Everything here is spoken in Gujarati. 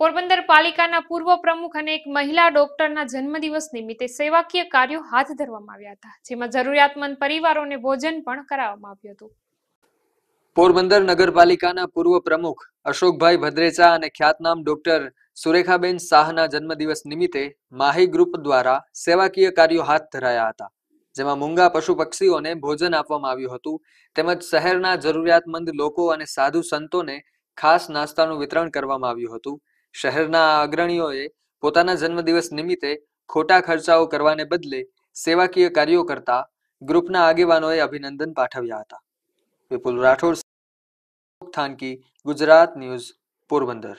પોરબંદર પાલિકાના પૂર્વ પ્રમુખ અને એક મહિલા ડોક્ટરના જન્મદિવસ નિમિત્તે સેવાકીય કાર્યો હાથ ધરવામાં આવ્યા હતા જેમાં જરૂરિયાતમંદ પરિવારોને ભોજન પણ કરાવવામાં આવ્યું હતું પોરબંદર નગરપાલિકાના પૂર્વ પ્રમુખ અશોકભાઈ ભદ્રેચા અને ખ્યાતનામ ડોક્ટર સુરેખાબેન શાહના જન્મદિવસ નિમિત્તે માહી ગ્રુપ દ્વારા સેવાકીય કાર્યો હાથ ધરાયા હતા જેમાં મૂંગા પશુ પક્ષીઓને ભોજન આપવામાં આવ્યું હતું તેમજ શહેરના જરૂરિયાતમંદ લોકો અને સાધુ સંતોને ખાસ નાસ્તાનું વિતરણ કરવામાં આવ્યું હતું શહેરના અગ્રણીઓએ પોતાના જન્મદિવસ નિમિત્તે ખોટા ખર્ચાઓ કરવાને બદલે સેવાકીય કાર્યો કરતા ગ્રુપના આગેવાનોએ અભિનંદન પાઠવ્યા હતા વિપુલ રાઠોડ થાનકી ગુજરાત ન્યૂઝ પોરબંદર